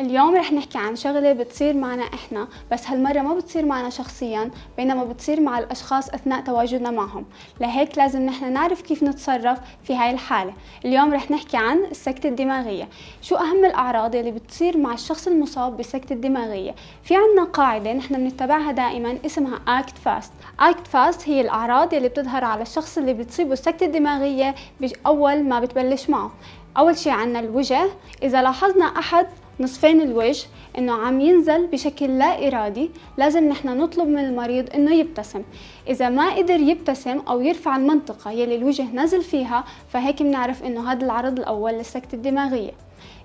اليوم رح نحكي عن شغلة بتصير معنا إحنا بس هالمرة ما بتصير معنا شخصيا بينما بتصير مع الأشخاص أثناء تواجدنا معهم لهيك لازم نحن نعرف كيف نتصرف في هاي الحالة اليوم رح نحكي عن السكتة الدماغية شو أهم الأعراض اللي بتصير مع الشخص المصاب بالسكتة الدماغية في عنا قاعدة نحن بنتبعها دائما اسمها أكت فاست أكت فاست هي الأعراض اللي بتظهر على الشخص اللي بتصيبه السكتة الدماغية أول ما بتبلش معه أول شي عنا الوجه إذا لاحظنا أحد نصفين الوجه انه عم ينزل بشكل لا ارادي لازم نحن نطلب من المريض انه يبتسم اذا ما قدر يبتسم او يرفع المنطقه يلي الوجه نازل فيها فهيك بنعرف انه هذا العرض الاول للسكته الدماغيه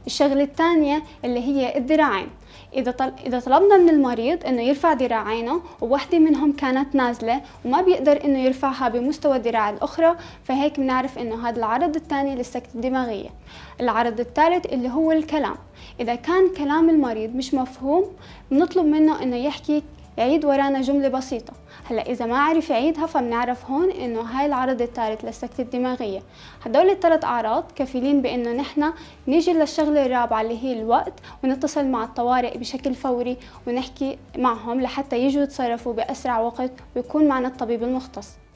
الشغله الثانيه اللي هي الذراعين إذا, طل... إذا طلبنا من المريض إنه يرفع ذراعينه وواحدة منهم كانت نازلة وما بيقدر إنه يرفعها بمستوى الذراع الأخرى فهيك بنعرف إنه هذا العرض الثاني للسكتة الدماغية العرض الثالث اللي هو الكلام إذا كان كلام المريض مش مفهوم بنطلب منه إنه يحكي يعيد ورانا جملة بسيطة هلا اذا ما عرف يعيدها فبنعرف هون انه هاي العرض الثالث للسكته الدماغيه هدول الثلاث اعراض كفيلين بانه نحن نيجي للشغله الرابعه اللي هي الوقت ونتصل مع الطوارئ بشكل فوري ونحكي معهم لحتى يجوا يتصرفوا باسرع وقت ويكون معنا الطبيب المختص